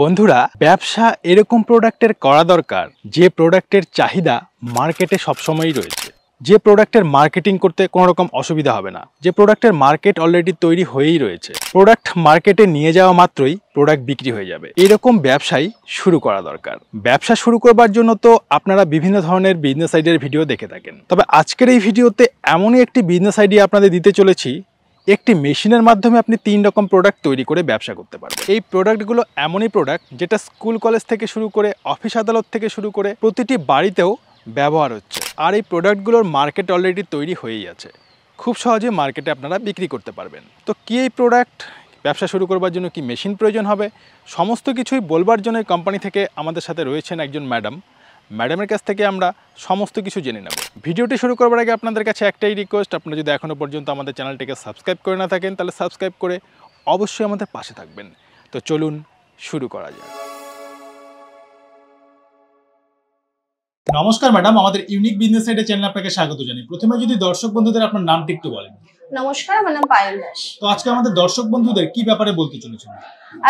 বন্ধুরা ব্যবসা এরকম প্রোডাক্টের করা দরকার যে প্রোডাক্টের চাহিদা মার্কেটে সবসময়ই রয়েছে যে প্রোডাক্টের মার্কেটিং করতে কোনো রকম অসুবিধা হবে না যে প্রোডাক্টের মার্কেট অলরেডি তৈরি হয়েই রয়েছে প্রোডাক্ট মার্কেটে নিয়ে যাওয়া মাত্রই প্রোডাক্ট বিক্রি হয়ে যাবে এরকম ব্যবসাই শুরু করা দরকার ব্যবসা শুরু করবার জন্য তো আপনারা বিভিন্ন ধরনের বিজনেস আইডিয়ার ভিডিও দেখে থাকেন তবে আজকের এই ভিডিওতে এমনই একটি বিজনেস আইডিয়া আপনাদের দিতে চলেছি একটি মেশিনের মাধ্যমে আপনি তিন রকম প্রোডাক্ট তৈরি করে ব্যবসা করতে পারবেন এই প্রোডাক্টগুলো এমনই প্রোডাক্ট যেটা স্কুল কলেজ থেকে শুরু করে অফিস আদালত থেকে শুরু করে প্রতিটি বাড়িতেও ব্যবহার হচ্ছে আর এই প্রোডাক্টগুলোর মার্কেট অলরেডি তৈরি হয়েই আছে খুব সহজে মার্কেটে আপনারা বিক্রি করতে পারবেন তো কী এই প্রোডাক্ট ব্যবসা শুরু করবার জন্য কি মেশিন প্রয়োজন হবে সমস্ত কিছুই বলবার জন্য কোম্পানি থেকে আমাদের সাথে রয়েছেন একজন ম্যাডাম ম্যাডামের কাছ থেকে আমরা সমস্ত কিছু জেনে নেব ভিডিওটি শুরু করবার আগে আপনাদের কাছে একটাই রিকোয়েস্ট আপনারা যদি এখনও পর্যন্ত আমাদের চ্যানেলটিকে সাবস্ক্রাইব করে না থাকেন তাহলে সাবস্ক্রাইব করে অবশ্যই আমাদের পাশে থাকবেন তো চলুন শুরু করা যাক নমস্কার ম্যাডাম আমাদের ইউনিক বিজনেস সাইডে চ্যানেল আপনাকে স্বাগত জানাই প্রথমে যদি দর্শক বন্ধুদের আপনার নামটি একটু বলেন নমস্কার আমার নাম পায়েল দাস তো আজকে আমাদের দর্শক বন্ধুদের কি ব্যাপারে বলতে চলেছেন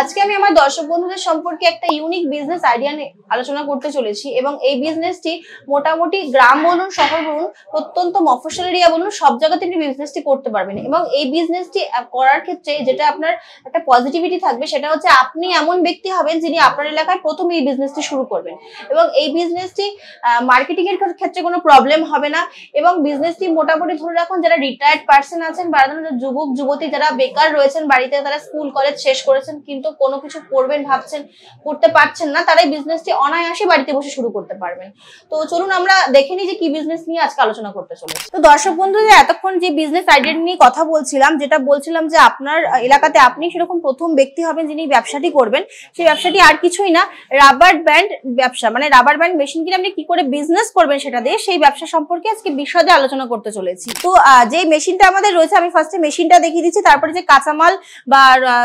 আজকে আমি আমার দর্শক বন্ধুদের সম্পর্কে একটা ইউনিক বিজনেস আইডিয়া নিয়ে আলোচনা করতে চলেছি এবং এই বিজনেসটি মোটামুটি গ্রাম বলুন শহর বলুন অত্যন্ত মফসল এরিয়া বলুন সব জায়গাতে আপনি বিজনেসটি করতে পারবেন এবং এই বিজনেসটি করার ক্ষেত্রে যেটা আপনার একটা পজিটিভিটি থাকবে সেটা হচ্ছে আপনি এমন ব্যক্তি হবেন যিনি আপনার এলাকায় প্রথম এই বিজনেসটি শুরু করবেন এবং এই বিজনেসটি মার্কেটিংয়ের এর ক্ষেত্রে কোনো প্রবলেম হবে না এবং বিজনেসটি মোটামুটি ধরে রাখুন যারা রিটায়ার্ড পার্সন বাড়ানোর জন্য যুবক যুবতী যারা বেকার রয়েছেন বাড়িতে তারা স্কুল কলেজ শেষ করেছেন কিন্তু কোনো কিছু করবেন ভাবছেন করতে পারছেন না তারাই বিজনেসটি অনায়াসে বাড়িতে বসে শুরু করতে পারবেন তো চলুন আমরা দেখে নিই যে কি বিজনেস নিয়ে আজকে আলোচনা করতে চলেছি তো দর্শক বন্ধুদের এতক্ষণ যে বিজনেস আইডিয়া নিয়ে কথা বলছিলাম যেটা বলছিলাম যে আপনার এলাকাতে আপনি সেরকম প্রথম ব্যক্তি হবেন যিনি ব্যবসাটি করবেন সেই ব্যবসাটি আর কিছুই না রাবার ব্যান্ড ব্যবসা মানে রাবার ব্যান্ড মেশিন কিনে আপনি কি করে বিজনেস করবেন সেটা দিয়ে সেই ব্যবসা সম্পর্কে আজকে বিশদে আলোচনা করতে চলেছি তো যে মেশিনটা আমাদের রয়েছে আমি ফার্স্টে মেশিনটা দেখিয়ে দিচ্ছি তারপরে যে কাঁচামাল বা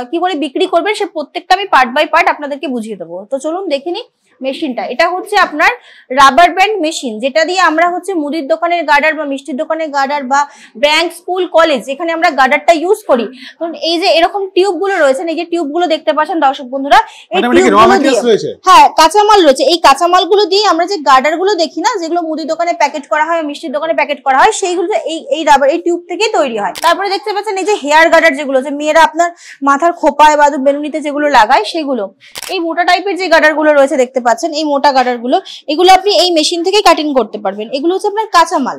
কি করে বিক্রি করবেন সে প্রত্যেকটা আমি পার্ট বাই পার্ট আপনাদেরকে বুঝিয়ে দেবো তো চলুন দেখিনি মেশিনটা এটা হচ্ছে আপনার রাবার ব্যান্ড মেশিন যেটা দিয়ে আমরা হচ্ছে মুদির দোকানের গার্ডার বা মিষ্টির দোকানের গার্ডার বা ব্যাংক স্কুল কলেজ যেখানে আমরা গার্ডারটা ইউজ করি কারণ এই যে এরকম টিউবগুলো রয়েছে এই যে টিউবগুলো দেখতে পাচ্ছেন দর্শক বন্ধুরা এই টিউবগুলো মানে মানে দিয়ে হ্যাঁ কাঁচামাল রয়েছে এই কাঁচামালগুলো দিয়ে আমরা যে গার্ডারগুলো দেখি না যেগুলো মুদির দোকানে প্যাকেট করা হয় মিষ্টির দোকানে প্যাকেট করা হয় সেইগুলো এই এই রাবার এই টিউব থেকেই তৈরি হয় তারপরে দেখতে পাচ্ছেন এই যে হেয়ার গার্ডার যেগুলো যে মেয়েরা আপনার মাথার খোপায় বা বেলুনিতে যেগুলো লাগায় সেগুলো এই মোটা টাইপের যে গার্ডারগুলো রয়েছে দেখতে পাচ্ছেন এই মোটা গুলো এগুলো আপনি এই মেশিন থেকেই কাটিং করতে পারবেন এগুলো হচ্ছে আপনার কাঁচামাল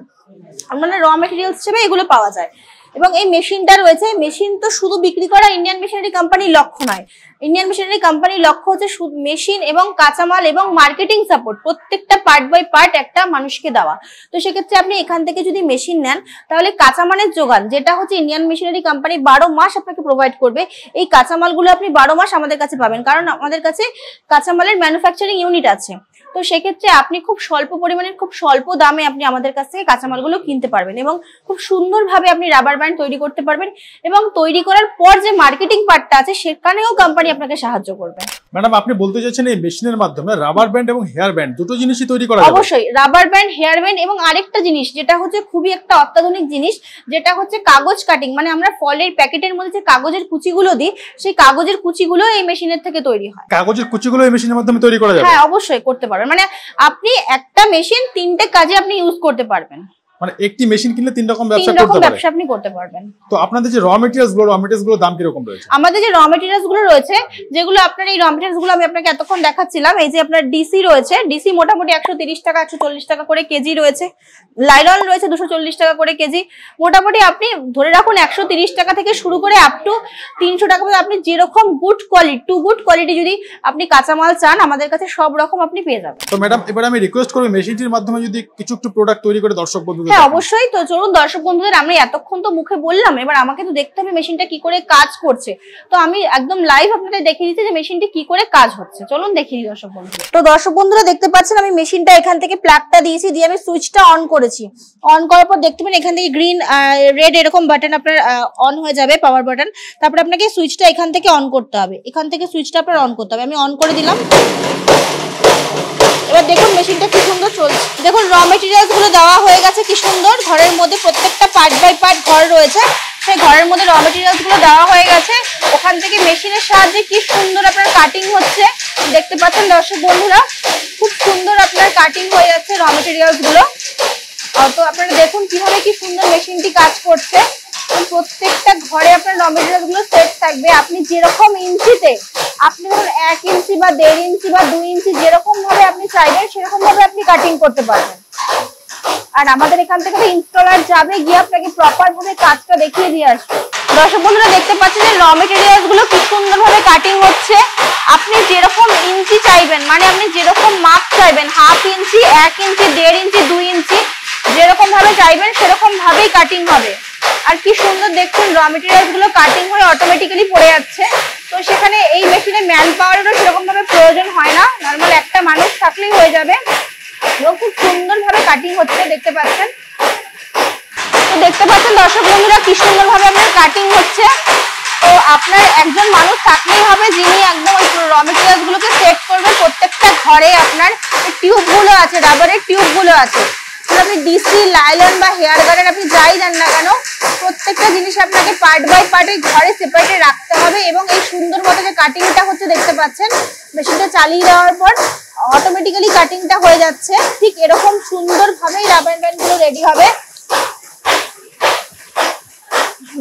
মানে র ম্যাটেরিয়াল হিসেবে এগুলো পাওয়া যায় এবং এই মেশিনটা রয়েছে মেশিন তো শুধু বিক্রি করা ইন্ডিয়ান মেশিনারি কোম্পানির লক্ষ্য নয় ইন্ডিয়ান মেশিনারি কোম্পানির লক্ষ্য হচ্ছে মেশিন এবং কাঁচামাল এবং মার্কেটিং সাপোর্ট প্রত্যেকটা পার্ট বাই পার্ট একটা মানুষকে দেওয়া তো সেক্ষেত্রে আপনি এখান থেকে যদি মেশিন নেন তাহলে কাঁচামালের যোগান যেটা হচ্ছে ইন্ডিয়ান মেশিনারি কোম্পানি বারো মাস আপনাকে প্রোভাইড করবে এই কাঁচামালগুলো আপনি বারো মাস আমাদের কাছে পাবেন কারণ আমাদের কাছে কাঁচামালের ম্যানুফ্যাকচারিং ইউনিট আছে তো সেক্ষেত্রে আপনি খুব স্বল্প পরিমাণের খুব স্বল্প দামে আপনি আমাদের কাছ থেকে কাঁচামালগুলো কিনতে পারবেন এবং খুব সুন্দরভাবে আপনি রাবার ব্যান্ড তৈরি করতে পারবেন এবং তৈরি করার পর যে মার্কেটিং পার্টটা আছে সেখানেও কোম্পানি আপনাকে সাহায্য করবে ম্যাডাম আপনি বলতে চাইছেন এই মেশিনের মাধ্যমে রাবার ব্যান্ড এবং হেয়ার ব্যান্ড দুটো জিনিসই তৈরি করা অবশ্যই রাবার ব্যান্ড হেয়ার ব্যান্ড এবং আরেকটা জিনিস যেটা হচ্ছে খুবই একটা অত্যাধুনিক জিনিস যেটা হচ্ছে কাগজ কাটিং মানে আমরা ফলের প্যাকেটের মধ্যে যে কাগজের কুচিগুলো দিই সেই কাগজের কুচিগুলো এই মেশিনের থেকে তৈরি হয় কাগজের কুচিগুলো এই মেশিনের মাধ্যমে তৈরি করা যাবে হ্যাঁ অবশ্যই করতে পারবেন করেন মানে আপনি একটা মেশিন তিনটে কাজে আপনি ইউজ করতে পারবেন মানে একটি মেশিন কিনলে তিন রকম ব্যবসা করতে পারবেন ব্যবসা আপনি করতে পারবেন তো আপনাদের যে র ম্যাটেরিয়ালস গুলো র ম্যাটেরিয়ালস গুলো দাম কি রকম রয়েছে আমাদের যে র ম্যাটেরিয়ালস গুলো রয়েছে যেগুলো আপনার এই র ম্যাটেরিয়ালস গুলো আমি আপনাকে এতক্ষণ দেখাচ্ছিলাম এই যে আপনার ডিসি রয়েছে ডিসি মোটামুটি 130 টাকা 140 টাকা করে কেজি রয়েছে লাইলন রয়েছে 240 টাকা করে কেজি মোটামুটি আপনি ধরে রাখুন 130 টাকা থেকে শুরু করে আপ টু 300 টাকা পর্যন্ত আপনি যেরকম good quality to good quality যদি আপনি কাঁচামাল চান আমাদের কাছে সব রকম আপনি পেয়ে যাবেন তো ম্যাডাম এবার আমি রিকোয়েস্ট করব মেশিনটির মাধ্যমে যদি কিছু একটু প্রোডাক্ট তৈরি করে দর্শক বন্ধু হ্যাঁ অবশ্যই তো চলুন দর্শক বন্ধুদের আমি এতক্ষণ তো মুখে বললাম এবার আমাকে তো দেখতে হবে মেশিনটা কি করে কাজ করছে তো আমি একদম লাইভ আপনাদের দেখিয়ে দিচ্ছি যে মেশিনটি কি করে কাজ হচ্ছে চলুন দেখিয়ে দর্শক বন্ধু তো দর্শক বন্ধুরা দেখতে পাচ্ছেন আমি মেশিনটা এখান থেকে প্লাগটা দিয়েছি দিয়ে আমি সুইচটা অন করেছি অন করার পর দেখতে পাবেন এখান থেকে গ্রিন রেড এরকম বাটন আপনার অন হয়ে যাবে পাওয়ার বাটন তারপরে আপনাকে সুইচটা এখান থেকে অন করতে হবে এখান থেকে সুইচটা আপনার অন করতে হবে আমি অন করে দিলাম এবার দেখুন মেশিনটা কি সুন্দর চলছে দেখুন র গুলো দেওয়া হয়ে গেছে কি সুন্দর ঘরের মধ্যে প্রত্যেকটা পার্ট বাই পার্ট ঘর রয়েছে সেই ঘরের মধ্যে র গুলো দেওয়া হয়ে গেছে ওখান থেকে মেশিনের সাহায্যে কি সুন্দর আপনার কাটিং হচ্ছে দেখতে পাচ্ছেন দর্শক বন্ধুরা খুব সুন্দর আপনার কাটিং হয়ে যাচ্ছে র গুলো তো আপনারা দেখুন কিভাবে কি সুন্দর মেশিনটি কাজ করছে প্রত্যেকটা ঘরে আপনার র গুলো সেট থাকবে আপনি যেরকম ইঞ্চিতে আপনি ধরুন এক ইঞ্চি বা দেড় ইঞ্চি বা দুই ইঞ্চি যেরকম ভাবে আপনি চাইবেন সেরকম ভাবে আপনি কাটিং করতে পারবেন আর আমাদের এখান থেকে ইনস্টলার যাবে গিয়ে আপনাকে প্রপার ভাবে কাজটা দেখিয়ে দিয়ে আসবে দর্শক বন্ধুরা দেখতে পাচ্ছেন যে র মেটেরিয়ালস গুলো কি সুন্দর ভাবে কাটিং হচ্ছে আপনি যেরকম ইঞ্চি চাইবেন মানে আপনি যেরকম মাপ চাইবেন হাফ ইঞ্চি এক ইঞ্চি দেড় ইঞ্চি দুই ইঞ্চি যেরকম ভাবে চাইবেন সেরকম ভাবেই কাটিং হবে আর কি সুন্দর দেখুন র মেটেরিয়ালস গুলো কাটিং হয়ে অটোমেটিক্যালি পড়ে যাচ্ছে তো সেখানে এই মেশিনে ম্যান পাওয়ারেরও সেরকম ভাবে প্রয়োজন হয় না নর্মাল একটা মানুষ থাকলেই হয়ে যাবে এবং খুব সুন্দর ভাবে কাটিং হচ্ছে দেখতে পাচ্ছেন তো দেখতে পাচ্ছেন দর্শক বন্ধুরা কি সুন্দর ভাবে আপনার কাটিং হচ্ছে তো আপনার একজন মানুষ থাকলেই হবে যিনি একদম ওই র মেটেরিয়ালস গুলোকে সেট করবে প্রত্যেকটা ঘরে আপনার টিউবগুলো আছে রাবারের টিউবগুলো আছে আপনি ডিসি লাইলন বা হেয়ার গার্ডেন আপনি যাই দেন না কেন প্রত্যেকটা জিনিস আপনাকে পার্ট বাই পার্ট এই ঘরে সেপারেটে রাখতে হবে এবং এই সুন্দর মতো যে কাটিংটা হচ্ছে দেখতে পাচ্ছেন মেশিনটা চালিয়ে দেওয়ার পর অটোমেটিক্যালি কাটিংটা হয়ে যাচ্ছে ঠিক এরকম সুন্দরভাবেই রাবার ব্যান্ডগুলো রেডি হবে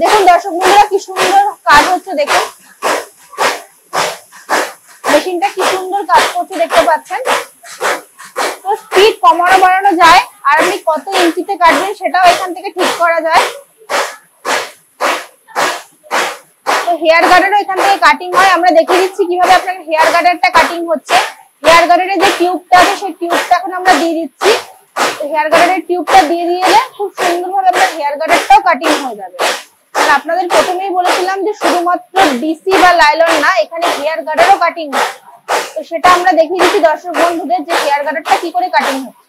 দেখুন দর্শক বন্ধুরা কি সুন্দর কাজ হচ্ছে দেখুন মেশিনটা কি সুন্দর কাজ করছে দেখতে পাচ্ছেন তো স্পিড কমানো বাড়ানো যায় আর আপনি কত ইঞ্চিতে কাটবেন সেটাও এখান থেকে ঠিক করা যায় তো হেয়ার গার্ডারও এখান থেকে কাটিং হয় আমরা দেখিয়ে দিচ্ছি কিভাবে আপনার হেয়ার গার্ডারটা কাটিং হচ্ছে হেয়ার গার্ডারের যে টিউবটা আছে সেই টিউবটা এখন আমরা দিয়ে দিচ্ছি হেয়ার গার্ডারের টিউবটা দিয়ে দিয়ে খুব খুব সুন্দরভাবে আপনার হেয়ার গার্ডারটাও কাটিং হয়ে যাবে আর আপনাদের প্রথমেই বলেছিলাম যে শুধুমাত্র ডিসি বা লাইলন না এখানে হেয়ার গার্ডারও কাটিং হয় তো সেটা আমরা দেখিয়ে দিচ্ছি দর্শক বন্ধুদের যে হেয়ার গার্ডারটা কি করে কাটিং হচ্ছে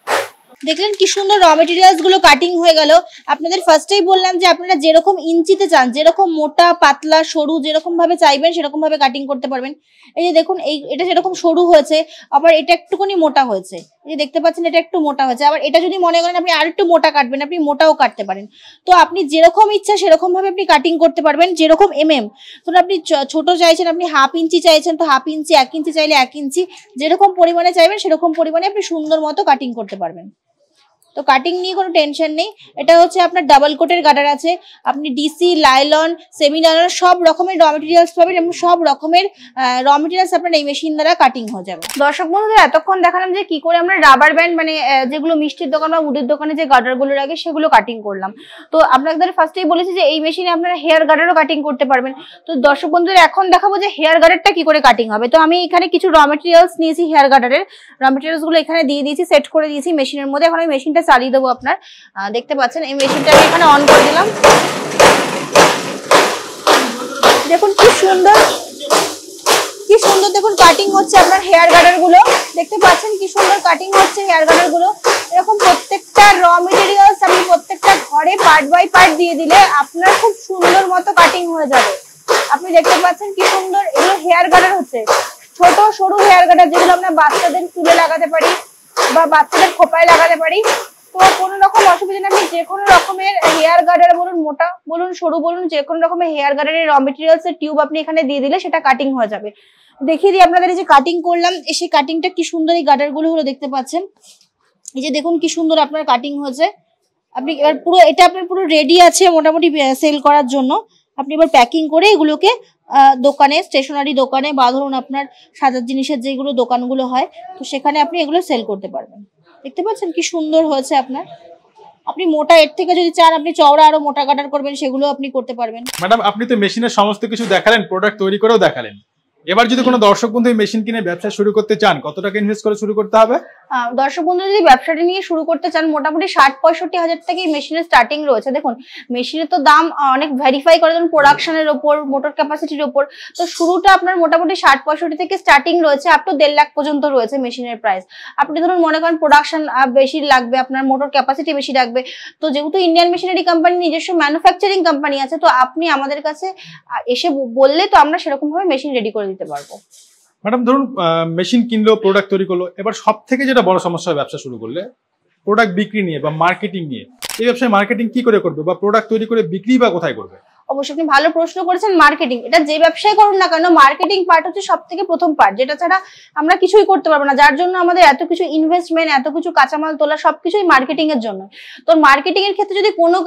দেখলেন কি সুন্দর র মেটেরিয়ালস গুলো কাটিং হয়ে গেল আপনাদের ফার্স্টেই বললাম যে আপনারা যেরকম ইঞ্চিতে চান যেরকম মোটা পাতলা সরু যেরকম ভাবে চাইবেন সেরকম ভাবে কাটিং করতে পারবেন এই যে দেখুন এই এটা যেরকম সরু হয়েছে আবার এটা একটুখানি মোটা হয়েছে এই যে দেখতে পাচ্ছেন এটা একটু মোটা হয়েছে আবার এটা যদি মনে করেন আপনি আর একটু মোটা কাটবেন আপনি মোটাও কাটতে পারেন তো আপনি যেরকম ইচ্ছা সেরকম ভাবে আপনি কাটিং করতে পারবেন যেরকম এম এম ধরুন আপনি ছোট চাইছেন আপনি হাফ ইঞ্চি চাইছেন তো হাফ ইঞ্চি এক ইঞ্চি চাইলে এক ইঞ্চি যেরকম পরিমাণে চাইবেন সেরকম পরিমাণে আপনি সুন্দর মতো কাটিং করতে পারবেন তো কাটিং নিয়ে কোনো টেনশন নেই এটা হচ্ছে আপনার ডাবল কোটের গাডার আছে আপনি ডিসি লাইলন সেমিনার সব রকমের র মেটেরিয়ালস পাবেন এবং সব রকমের র মেটেরিয়ালস আপনার এই মেশিন দ্বারা কাটিং হয়ে যাবে দর্শক বন্ধুদের এতক্ষণ দেখালাম যে কি করে আমরা রাবার ব্যান্ড মানে যেগুলো মিষ্টির দোকান বা উডের দোকানে যে গাডারগুলো লাগে সেগুলো কাটিং করলাম তো আপনাদের ফার্স্টেই বলেছি যে এই মেশিনে আপনারা হেয়ার গার্ডারও কাটিং করতে পারবেন তো দর্শক বন্ধুরা এখন দেখাবো যে হেয়ার গার্ডারটা কি করে কাটিং হবে তো আমি এখানে কিছু র মেটেরিয়ালস নিয়েছি হেয়ার গার্ডারের র মেটেরিয়ালসগুলো এখানে দিয়ে দিয়েছি সেট করে দিয়েছি মেশিনের মধ্যে এখন ওই মেশিনটা মেশিনটা চালিয়ে দেবো আপনার দেখতে পাচ্ছেন এই মেশিনটা আমি এখানে অন করে দিলাম দেখুন কি সুন্দর কি সুন্দর দেখুন কাটিং হচ্ছে আপনার হেয়ার গার্ডার গুলো দেখতে পাচ্ছেন কি সুন্দর কাটিং হচ্ছে হেয়ার গার্ডার গুলো এরকম প্রত্যেকটা র মেটেরিয়ালস আপনি প্রত্যেকটা ঘরে পার্ট বাই পার্ট দিয়ে দিলে আপনার খুব সুন্দর মতো কাটিং হয়ে যাবে আপনি দেখতে পাচ্ছেন কি সুন্দর এগুলো হেয়ার গার্ডার হচ্ছে ছোট সরু হেয়ার গার্ডার যেগুলো আমরা বাচ্চাদের চুলে লাগাতে পারি বা বাচ্চাদের খোপায় লাগাতে পারি তো কোনো রকম অসুবিধা নেই আপনি যে কোনো রকমের হেয়ার গার্ডার বলুন মোটা বলুন সরু বলুন যে কোনো রকমের হেয়ার গার্ডারের র মেটেরিয়ালস এর টিউব আপনি এখানে দিয়ে দিলে সেটা কাটিং হয়ে যাবে দেখিয়ে দিই আপনাদের যে কাটিং করলাম সেই কাটিংটা কি সুন্দর এই গার্ডারগুলো হলো দেখতে পাচ্ছেন এই যে দেখুন কি সুন্দর আপনার কাটিং হয়েছে আপনি এবার পুরো এটা আপনার পুরো রেডি আছে মোটামুটি সেল করার জন্য আপনি এবার প্যাকিং করে এগুলোকে দোকানে স্টেশনারি দোকানে বা ধরুন আপনার সাজার জিনিসের যেগুলো দোকানগুলো হয় তো সেখানে আপনি এগুলো সেল করতে পারবেন দেখতে পাচ্ছেন কি সুন্দর হয়েছে আপনার আপনি মোটা এর থেকে যদি চান আপনি চওড়া আরো মোটা কাটার করবেন সেগুলো আপনি করতে পারবেন ম্যাডাম আপনি তো মেশিনের সমস্ত কিছু দেখালেন প্রোডাক্ট তৈরি করেও দেখালেন এবার যদি কোনো দর্শক বন্ধু মেশিন কিনে ব্যবসা শুরু করতে চান কত টাকা ইনভেস্ট করে শুরু করতে হবে দর্শক বন্ধু যদি ব্যবসাটি নিয়ে শুরু করতে চান মোটামুটি ষাট পঁয়ষট্টি হাজার থেকে মেশিনের স্টার্টিং রয়েছে দেখুন মেশিনের তো দাম অনেক ভেরিফাই করে যেমন প্রোডাকশনের ওপর মোটর ক্যাপাসিটির ওপর তো শুরুটা আপনার মোটামুটি ষাট পঁয়ষট্টি থেকে স্টার্টিং রয়েছে আপ টু দেড় লাখ পর্যন্ত রয়েছে মেশিনের প্রাইস আপনি ধরুন মনে করেন প্রোডাকশন বেশি লাগবে আপনার মোটর ক্যাপাসিটি বেশি লাগবে তো যেহেতু ইন্ডিয়ান মেশিনারি কোম্পানি নিজস্ব ম্যানুফ্যাকচারিং কোম্পানি আছে তো আপনি আমাদের কাছে এসে বললে তো আমরা সেরকমভাবে মেশিন রেডি করে দিই নিতে পারবো ম্যাডাম ধরুন মেশিন কিনলো প্রোডাক্ট তৈরি করলো এবার সব থেকে যেটা বড় সমস্যা ব্যবসা শুরু করলে প্রোডাক্ট বিক্রি নিয়ে বা মার্কেটিং নিয়ে এই ব্যবসায় মার্কেটিং কি করে করবে বা প্রোডাক্ট তৈরি করে বিক্রি বা কোথায় করবে অবশ্যই আপনি ভালো প্রশ্ন করেছেন মার্কেটিং এটা যে ব্যবসায় করুন না কেন মার্কেটিং পার্ট হচ্ছে সব থেকে প্রথম পার্ট যেটা ছাড়া আমরা কিছুই করতে পারবো না যার জন্য আমাদের এত কিছু ইনভেস্টমেন্ট এত কিছু কাঁচামাল তোলা সবকিছুই মার্কেটিং এর জন্য তো মার্কেটিং এর ক্ষেত্রে যদি কোনো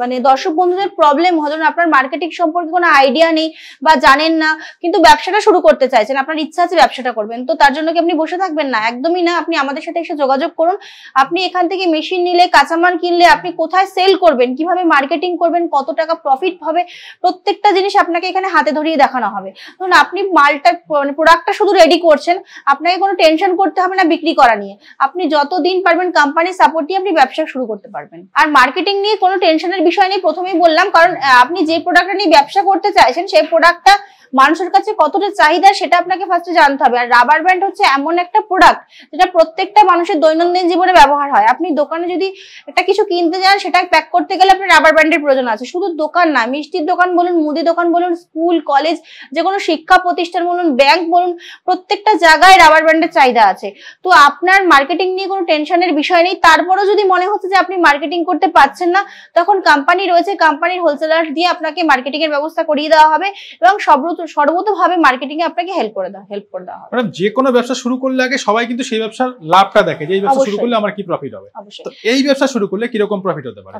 মানে দর্শক বন্ধুদের প্রবলেম হয় ধরুন আপনার মার্কেটিং সম্পর্কে কোনো আইডিয়া নেই বা জানেন না কিন্তু ব্যবসাটা শুরু করতে চাইছেন আপনার ইচ্ছা আছে ব্যবসাটা করবেন তো তার জন্য কি আপনি বসে থাকবেন না একদমই না আপনি আমাদের সাথে এসে যোগাযোগ করুন আপনি এখান থেকে মেশিন নিলে কাঁচামাল কিনলে আপনি কোথায় সেল করবেন কিভাবে মার্কেটিং করবেন কত টাকা প্রফিট হবে প্রত্যেকটা জিনিস আপনাকে এখানে হাতে ধরিয়ে দেখানো হবে ধরুন আপনি মালটা মানে প্রোডাক্টটা শুধু রেডি করছেন আপনাকে কোনো টেনশন করতে হবে না বিক্রি করা নিয়ে আপনি যত দিন পারবেন কোম্পানির সাপোর্ট নিয়ে আপনি ব্যবসা শুরু করতে পারবেন আর মার্কেটিং নিয়ে কোনো টেনশনের বিষয় নেই প্রথমেই বললাম কারণ আপনি যে প্রোডাক্টটা নিয়ে ব্যবসা করতে চাইছেন সেই প্রোডাক্টটা মানুষের কাছে কতটা চাহিদা সেটা আপনাকে ফার্স্টে জানতে হবে আর রাবার ব্যান্ড হচ্ছে এমন একটা প্রোডাক্ট যেটা প্রত্যেকটা মানুষের দৈনন্দিন জীবনে ব্যবহার হয় আপনি দোকানে যদি একটা কিছু কিনতে যান সেটা প্যাক করতে গেলে আপনার রাবার ব্যান্ডের প্রয়োজন আছে শুধু দোকান না মিষ্টির দোকান বলুন মুদি দোকান বলুন স্কুল কলেজ যে কোনো শিক্ষা প্রতিষ্ঠান বলুন ব্যাংক বলুন প্রত্যেকটা জায়গায় রাবার ব্যান্ডের চাহিদা আছে তো আপনার মার্কেটিং নিয়ে কোনো টেনশনের বিষয় নেই তারপরেও যদি মনে হচ্ছে যে আপনি মার্কেটিং করতে পারছেন না তখন কোম্পানি রয়েছে কোম্পানির হোলসেলার দিয়ে আপনাকে মার্কেটিং এর ব্যবস্থা করিয়ে দেওয়া হবে এবং সব সর্বতভাবে মার্কেটিং এ আপনাকে হেল্প করে দেওয়া হেল্প করে দেওয়া হবে যে কোনো ব্যবসা শুরু করলে আগে সবাই কিন্তু সেই ব্যবসার লাভটা দেখে যে এই ব্যবসা শুরু করলে আমার কি প্রফিট হবে তো এই ব্যবসা শুরু করলে কি রকম প্রফিট হতে পারে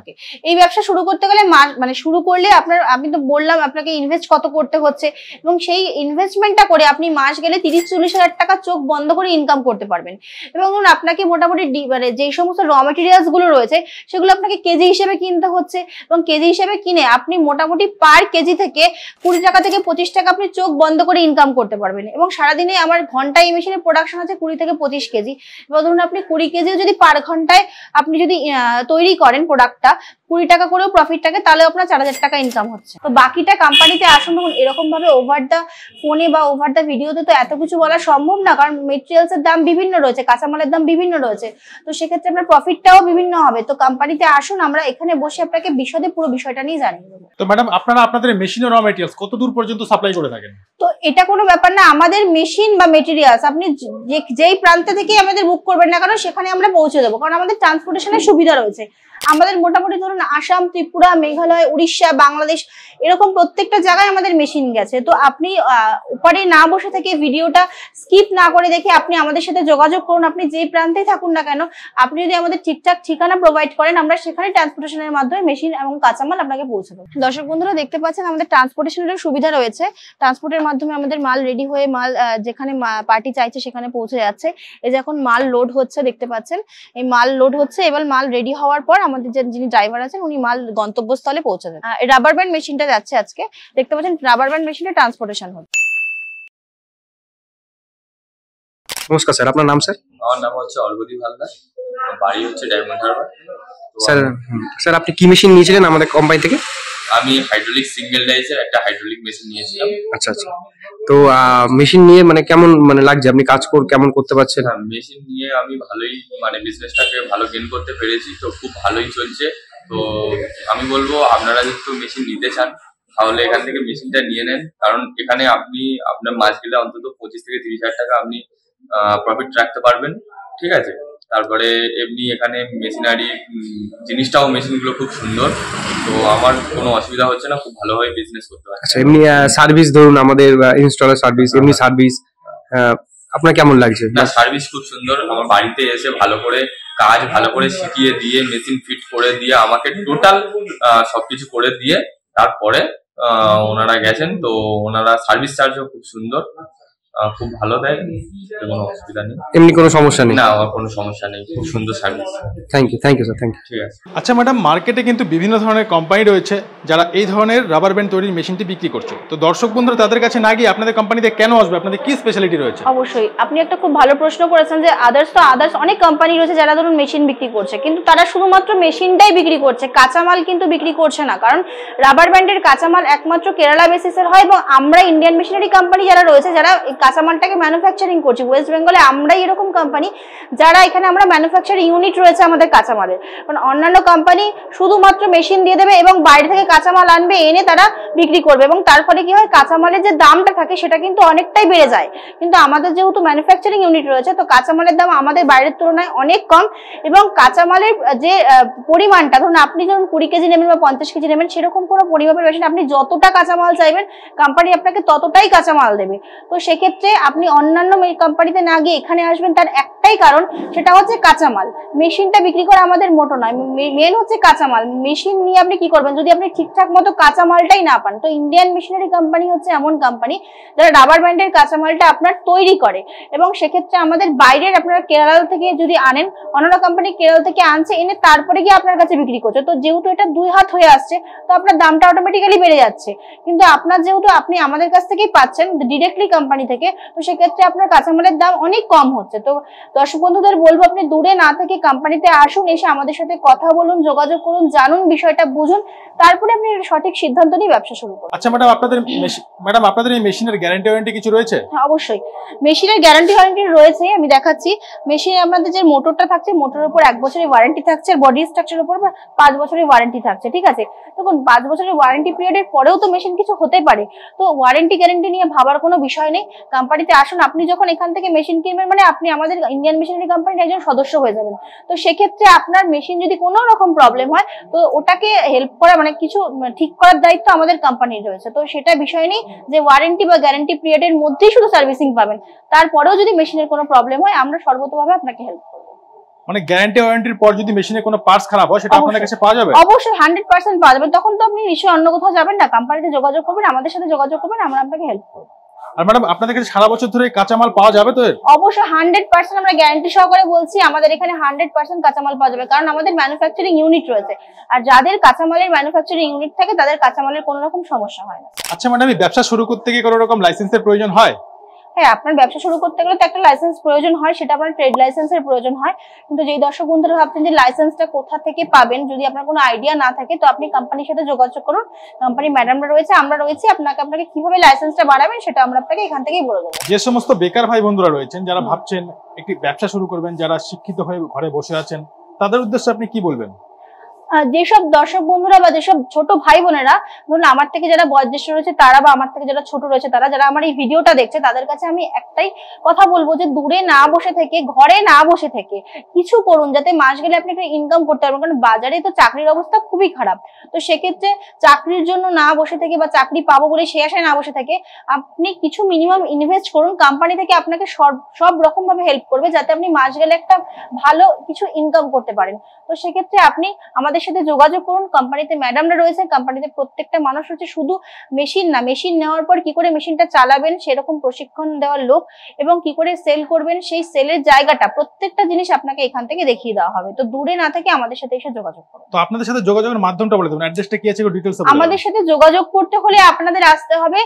এই ব্যবসা শুরু করতে গেলে মানে শুরু করলে আপনার আমি তো বললাম আপনাকে ইনভেস্ট কত করতে হচ্ছে এবং সেই ইনভেস্টমেন্টটা করে আপনি মাস গেলে তিরিশ চল্লিশ হাজার টাকা চোখ বন্ধ করে ইনকাম করতে পারবেন এবং আপনাকে মোটামুটি মানে যে সমস্ত র মেটেরিয়ালস গুলো রয়েছে সেগুলো আপনাকে কেজি হিসেবে কিনতে হচ্ছে এবং কেজি হিসেবে কিনে আপনি মোটামুটি পার কেজি থেকে কুড়ি টাকা থেকে পঁচিশ টাকা টাকা আপনি চোখ বন্ধ করে ইনকাম করতে পারবেন এবং সারাদিনে আমার ঘন্টায় এই মেশিনের প্রোডাকশন আছে কুড়ি থেকে পঁচিশ কেজি এবার ধরুন আপনি কুড়ি কেজিও যদি পার ঘন্টায় আপনি যদি তৈরি করেন প্রোডাক্টটা কুড়ি টাকা করেও প্রফিট থাকে তাহলে আপনার চার হাজার টাকা ইনকাম হচ্ছে তো বাকিটা কোম্পানিতে আসুন তখন এরকম ভাবে ওভার দ্য ফোনে বা ওভার দ্য ভিডিওতে তো এত কিছু বলা সম্ভব না কারণ মেটেরিয়ালস এর দাম বিভিন্ন রয়েছে কাঁচামালের দাম বিভিন্ন রয়েছে তো সেক্ষেত্রে আপনার প্রফিটটাও বিভিন্ন হবে তো কোম্পানিতে আসুন আমরা এখানে বসে আপনাকে বিশদে পুরো বিষয়টা নিয়ে জানিয়ে দেবো তো ম্যাডাম আপনারা আপনাদের মেশিন র মেটেরিয়ালস কত দূর পর্যন্ত সাপ্লাই করে থাকেন তো এটা কোনো ব্যাপার না আমাদের মেশিন বা মেটেরিয়ালস আপনি যেই প্রান্ত থেকে আমাদের বুক করবেন না কারণ সেখানে আমরা পৌঁছে দেবো কারণ আমাদের ট্রান্সপোর্টেশনের সুবিধা রয়েছে আমাদের মোটামুটি ধরুন আসাম ত্রিপুরা মেঘালয় উড়িষ্যা বাংলাদেশ এরকম প্রত্যেকটা জায়গায় আমাদের মেশিন গেছে তো আপনি উপরে না বসে থেকে ভিডিওটা স্কিপ না করে দেখে আপনি আমাদের সাথে যোগাযোগ করুন আপনি যে প্রান্তে থাকুন না কেন আপনি যদি আমাদের ঠিকঠাক ঠিকানা প্রোভাইড করেন আমরা সেখানে ট্রান্সপোর্টেশনের মাধ্যমে মেশিন এবং কাঁচামাল আপনাকে পৌঁছে দেবো দর্শক বন্ধুরা দেখতে পাচ্ছেন আমাদের ট্রান্সপোর্টেশনেরও সুবিধা রয়েছে ট্রান্সপোর্টের মাধ্যমে আমাদের মাল রেডি হয়ে মাল যেখানে পার্টি চাইছে সেখানে পৌঁছে যাচ্ছে এই যে এখন মাল লোড হচ্ছে দেখতে পাচ্ছেন এই মাল লোড হচ্ছে এবার মাল রেডি হওয়ার পর আমাদের যিনি ড্রাইভার আছেন উনি মাল গন্তব্যস্থলে পৌঁছে দেন রাবার ব্যান্ড মেশিনটা যাচ্ছে আজকে দেখতে পাচ্ছেন রাবার ব্যান্ড মেশিনে ট্রান্সপোর্টেশন হচ্ছে নমস্কার স্যার আপনার নাম স্যার আমার নাম হচ্ছে অলবদি হালদার বাড়ি হচ্ছে ডায়মন্ড হারবার স্যার স্যার আপনি কি মেশিন নিয়েছিলেন আমাদের কোম্পানি থেকে আমি হাইড্রোলিক সিঙ্গেল ডাইজার একটা হাইড্রোলিক মেশিন নিয়েছিলাম আচ্ছা আচ্ছা তো মেশিন নিয়ে মানে কেমন মানে লাগছে আপনি কাজ কর কেমন করতে পারছেন মেশিন হ্যাঁ, নিয়ে আমি ভালোই মানে বিজনেসটাকে ভালো গেন করতে পেরেছি তো খুব ভালোই চলছে তো আমি বলবো আপনারা যদি মেশিন নিতে চান তাহলে এখান থেকে মেশিনটা নিয়ে নেন কারণ এখানে আপনি আপনার মাছ গেলে অন্তত পঁচিশ থেকে তিরিশ হাজার টাকা আপনি প্রফিট রাখতে পারবেন ঠিক আছে তারপরে এমনি এখানে মেশিনারি জিনিসটাও মেশিনগুলো খুব সুন্দর তো আমার কোনো অসুবিধা হচ্ছে না খুব ভালোভাবে বিজনেস করতে পারছি আচ্ছা এমনি সার্ভিস ধরুন আমাদের ইনস্টলার হ্যাঁ। সার্ভিস এমনি সার্ভিস হ্যাঁ, আপনার কেমন লাগছে না সার্ভিস খুব সুন্দর আমার বাড়িতে এসে ভালো করে কাজ ভালো করে শিখিয়ে দিয়ে মেশিন ফিট করে দিয়ে আমাকে টোটাল সবকিছু করে দিয়ে তারপরে ওনারা গেছেন তো ওনারা সার্ভিস চার্জও খুব সুন্দর খুব ভালো দেয় কোনো অসুবিধা নেই এমনি কোনো সমস্যা নেই না আমার কোনো সমস্যা নেই খুব সুন্দর service thank you thank you sir thank you ঠিক আছে আচ্ছা ম্যাডাম মার্কেটে কিন্তু বিভিন্ন ধরনের কোম্পানি রয়েছে যারা এই ধরনের রাবার ব্যান্ড তৈরির মেশিনটি বিক্রি করছে তো দর্শক বন্ধুরা তাদের কাছে না গিয়ে আপনাদের কোম্পানিতে কেন আসবে আপনাদের কি স্পেশালিটি রয়েছে অবশ্যই আপনি একটা খুব ভালো প্রশ্ন করেছেন যে আদার্স তো আদার্স অনেক কোম্পানি রয়েছে যারা ধরুন মেশিন বিক্রি করছে কিন্তু তারা শুধুমাত্র মেশিনটাই বিক্রি করছে কাঁচামাল কিন্তু বিক্রি করছে না কারণ রাবার ব্যান্ডের কাঁচামাল একমাত্র কেরালা বেসিসের হয় এবং আমরা ইন্ডিয়ান মেশিনারি কোম্পানি যারা রয়েছে যারা কাঁচামালটাকে ম্যানুফ্যাকচারিং করছি ওয়েস্ট বেঙ্গলে আমরাই এরকম কোম্পানি যারা এখানে আমরা ম্যানুফ্যাকচারিং ইউনিট রয়েছে আমাদের কাঁচামালের কারণ অন্যান্য কোম্পানি শুধুমাত্র মেশিন দিয়ে দেবে এবং বাইরে থেকে কাঁচামাল আনবে এনে তারা বিক্রি করবে এবং তার ফলে কি হয় কাঁচামালের যে দামটা থাকে সেটা কিন্তু অনেকটাই বেড়ে যায় কিন্তু আমাদের যেহেতু ম্যানুফ্যাকচারিং ইউনিট রয়েছে তো কাঁচামালের দাম আমাদের বাইরের তুলনায় অনেক কম এবং কাঁচামালের যে পরিমাণটা ধরুন আপনি যেমন কুড়ি কেজি নেবেন বা পঞ্চাশ কেজি নেবেন সেরকম কোনো পরিমাপের মেশিন আপনি যতটা কাঁচামাল চাইবেন কোম্পানি আপনাকে ততটাই কাঁচামাল দেবে তো সেক্ষেত্রে ক্ষেত্রে আপনি অন্যান্য কোম্পানিতে না গিয়ে এখানে আসবেন তার একটাই কারণ সেটা হচ্ছে কাঁচামাল মেশিনটা বিক্রি করা আমাদের মোটো নয় মেন হচ্ছে কাঁচামাল মেশিন নিয়ে আপনি কি করবেন যদি আপনি ঠিকঠাক মতো কাঁচামালটাই না পান তো ইন্ডিয়ান মেশিনারি কোম্পানি হচ্ছে এমন কোম্পানি যারা রাবার ব্যান্ডের কাঁচামালটা আপনার তৈরি করে এবং সেক্ষেত্রে আমাদের বাইরের আপনারা কেরাল থেকে যদি আনেন অন্যান্য কোম্পানি কেরাল থেকে আনছে এনে তারপরে গিয়ে আপনার কাছে বিক্রি করছে তো যেহেতু এটা দুই হাত হয়ে আসছে তো আপনার দামটা অটোমেটিক্যালি বেড়ে যাচ্ছে কিন্তু আপনার যেহেতু আপনি আমাদের কাছ থেকেই পাচ্ছেন ডিরেক্টলি কোম্পানি থেকে থেকে তো সেক্ষেত্রে আপনার কাঁচামালের দাম অনেক কম হচ্ছে তো দর্শক বন্ধুদের বলবো আপনি দূরে না থেকে কোম্পানিতে আসুন এসে আমাদের সাথে কথা বলুন যোগাযোগ করুন জানুন বিষয়টা বুঝুন তারপরে আপনি সঠিক সিদ্ধান্ত নিয়ে ব্যবসা শুরু করুন আচ্ছা ম্যাডাম আপনাদের ম্যাডাম আপনাদের এই মেশিনের গ্যারান্টি ওয়ারেন্টি কিছু রয়েছে হ্যাঁ, অবশ্যই মেশিনের গ্যারান্টি ওয়ারেন্টি রয়েছে আমি দেখাচ্ছি মেশিনে আমাদের যে মোটরটা থাকছে মোটরের উপর এক বছরের ওয়ারেন্টি থাকছে আর বডি স্ট্রাকচারের উপর পাঁচ বছরের ওয়ারেন্টি থাকছে ঠিক আছে দেখুন পাঁচ বছরের ওয়ারেন্টি পিরিয়ডের পরেও তো মেশিন কিছু হতে পারে তো ওয়ারেন্টি গ্যারেন্টি নিয়ে ভাবার কোনো বিষয় নেই কোম্পানিতে আসুন আপনি যখন এখান থেকে মেশিন কিনবেন মানে আপনি আমাদের ইন্ডিয়ান মেশিনারি কোম্পানির একজন সদস্য হয়ে যাবেন তো সেক্ষেত্রে আপনার মেশিন যদি কোনো রকম প্রবলেম হয় তো ওটাকে হেল্প করা মানে কিছু ঠিক করার দায়িত্ব আমাদের কোম্পানির রয়েছে তো সেটা বিষয় নেই যে ওয়ারেন্টি বা গ্যারেন্টি পিরিয়ডের মধ্যেই শুধু সার্ভিসিং পাবেন তারপরেও যদি মেশিনের কোনো প্রবলেম হয় আমরা সর্বতভাবে আপনাকে হেল্প করবো মানে গ্যারান্টি ওয়ারেন্টির পর যদি মেশিনে কোনো পার্টস খারাপ হয় সেটা কাছে পাওয়া যাবে অবশ্যই 100% পাওয়া যাবে তখন তো আপনি নিশ্চয়ই অন্য কোথাও যাবেন না কোম্পানিতে যোগাযোগ করবেন আমাদের সাথে যোগাযোগ করবেন আমরা আপনাকে হেল্প করব আর ম্যাডাম আপনাদের কাছে সারা বছর ধরে কাঁচামাল পাওয়া যাবে তো অবশ্যই হান্ড্রেড পার্সেন্ট আমরা গ্যারান্টি সহকারে বলছি আমাদের এখানে হান্ড্রেড পার্সেন্ট কাঁচামাল পাওয়া যাবে কারণ আমাদের ম্যানুফ্যাকচারিং ইউনিট রয়েছে আর যাদের কাঁচামালের ম্যানুফ্যাকচারিং ইউনিট থাকে তাদের কাঁচামালের কোনো রকম সমস্যা হয় না আচ্ছা ম্যাডাম ব্যবসা শুরু করতে গিয়ে কোনো রকম লাইসেন্সের প্রয়োজন হয় হ্যাঁ আপনার ব্যবসা শুরু করতে গেলে তো একটা লাইসেন্স প্রয়োজন হয় সেটা আপনার ট্রেড লাইসেন্সের প্রয়োজন হয় কিন্তু যেই দর্শক বন্ধুরা ভাবছেন যে লাইসেন্সটা কোথা থেকে পাবেন যদি আপনার কোনো আইডিয়া না থাকে তো আপনি কোম্পানির সাথে যোগাযোগ করুন কোম্পানি ম্যাডামরা রয়েছে আমরা রয়েছি আপনাকে আপনাকে কিভাবে লাইসেন্সটা বাড়াবেন সেটা আমরা আপনাকে এখান থেকেই বলে দেবো যে সমস্ত বেকার ভাই বন্ধুরা রয়েছেন যারা ভাবছেন একটি ব্যবসা শুরু করবেন যারা শিক্ষিত হয়ে ঘরে বসে আছেন তাদের উদ্দেশ্যে আপনি কি বলবেন যেসব দর্শক বন্ধুরা বা যেসব ছোট ভাই বোনেরা ধরুন আমার থেকে যারা বয়োজ্যেষ্ঠ রয়েছে তারা বা আমার থেকে যারা ছোট রয়েছে তারা যারা আমার এই ভিডিওটা দেখছে তাদের কাছে আমি একটাই কথা বলবো যে দূরে না বসে থেকে ঘরে না বসে থেকে কিছু করুন যাতে মাস গেলে আপনি একটা ইনকাম করতে পারবেন কারণ বাজারে তো চাকরির অবস্থা খুবই খারাপ তো সেক্ষেত্রে চাকরির জন্য না বসে থেকে বা চাকরি পাবো বলে সে আশায় না বসে থেকে আপনি কিছু মিনিমাম ইনভেস্ট করুন কোম্পানি থেকে আপনাকে সব রকম ভাবে হেল্প করবে যাতে আপনি মাস গেলে একটা ভালো কিছু ইনকাম করতে পারেন তো সেক্ষেত্রে আপনি আমাদের সাথে যোগাযোগ করুন কোম্পানিতে ম্যাডামরা রয়েছে কোম্পানিতে প্রত্যেকটা মানুষ হচ্ছে শুধু মেশিন না মেশিন নেওয়ার পর কি করে মেশিনটা চালাবেন সেরকম প্রশিক্ষণ দেওয়ার লোক এবং কি করে সেল করবেন সেই সেলের জায়গাটা প্রত্যেকটা জিনিস আপনাকে এখান থেকে দেখিয়ে দেওয়া হবে তো দূরে না থেকে আমাদের সাথে এসে যোগাযোগ করুন তো আপনাদের সাথে যোগাযোগের মাধ্যমটা বলে দেবেন অ্যাড্রেসটা কি আছে ডিটেইলস আমাদের সাথে যোগাযোগ করতে হলে আপনাদের আসতে হবে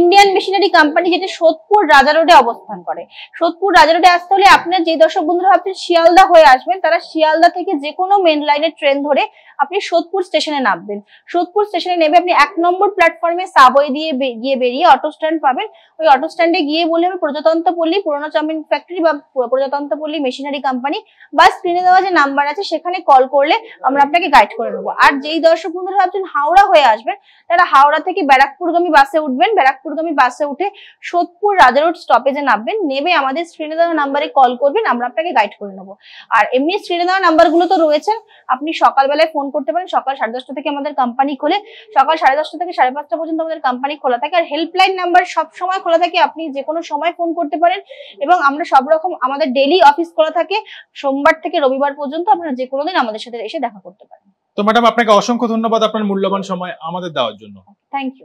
ইন্ডিয়ান মেশিনারি কোম্পানি যেটা সোদপুর রাজা রোডে অবস্থান করে সোদপুর রাজা রোডে আসতে হলে আপনার যে দর্শক বন্ধুরা আপনি শিয়ালদা হয়ে আসবেন তারা শিয়ালদা থেকে যে কোনো মেন লাইনের ট্রেন ধরে আপনি সোদপুর স্টেশনে নামবেন সোদপুর স্টেশনে নেমে আপনি এক নম্বর প্ল্যাটফর্মে সাবওয়ে দিয়ে গিয়ে বেরিয়ে অটো স্ট্যান্ড পাবেন ওই অটো স্ট্যান্ডে গিয়ে বলে আমি প্রজাতন্ত্র পল্লী পুরোনো চাউমিন ফ্যাক্টরি বা প্রজাতন্ত্র পল্লী মেশিনারি কোম্পানি বা স্ক্রিনে দেওয়া যে নাম্বার আছে সেখানে কল করলে আমরা আপনাকে গাইড করে নেবো আর যেই দর্শক বন্ধুরা ভাবছেন হাওড়া হয়ে আসবেন তারা হাওড়া থেকে ব্যারাকপুরগামী বাসে উঠবেন ব্যারাকপুরগামী বাসে উঠে সোদপুর রাজারোড স্টপেজে নামবেন নেমে আমাদের স্ক্রিনে দেওয়া নাম্বারে কল করবেন আমরা আপনাকে গাইড করে নেবো আর এমনি স্ক্রিনে দেওয়া নাম্বারগুলো তো রয়েছে আপনি সকালবেলা সকালবেলায় ফোন করতে পারেন সকাল সাড়ে দশটা থেকে আমাদের কোম্পানি খোলে সকাল সাড়ে দশটা থেকে সাড়ে পাঁচটা পর্যন্ত আমাদের কোম্পানি খোলা থাকে আর হেল্পলাইন নাম্বার সব সময় খোলা থাকে আপনি যে কোনো সময় ফোন করতে পারেন এবং আমরা সব রকম আমাদের ডেলি অফিস খোলা থাকে সোমবার থেকে রবিবার পর্যন্ত আপনারা যে কোনো দিন আমাদের সাথে এসে দেখা করতে পারেন তো ম্যাডাম আপনাকে অসংখ্য ধন্যবাদ আপনার মূল্যবান সময় আমাদের দেওয়ার জন্য থ্যাংক ইউ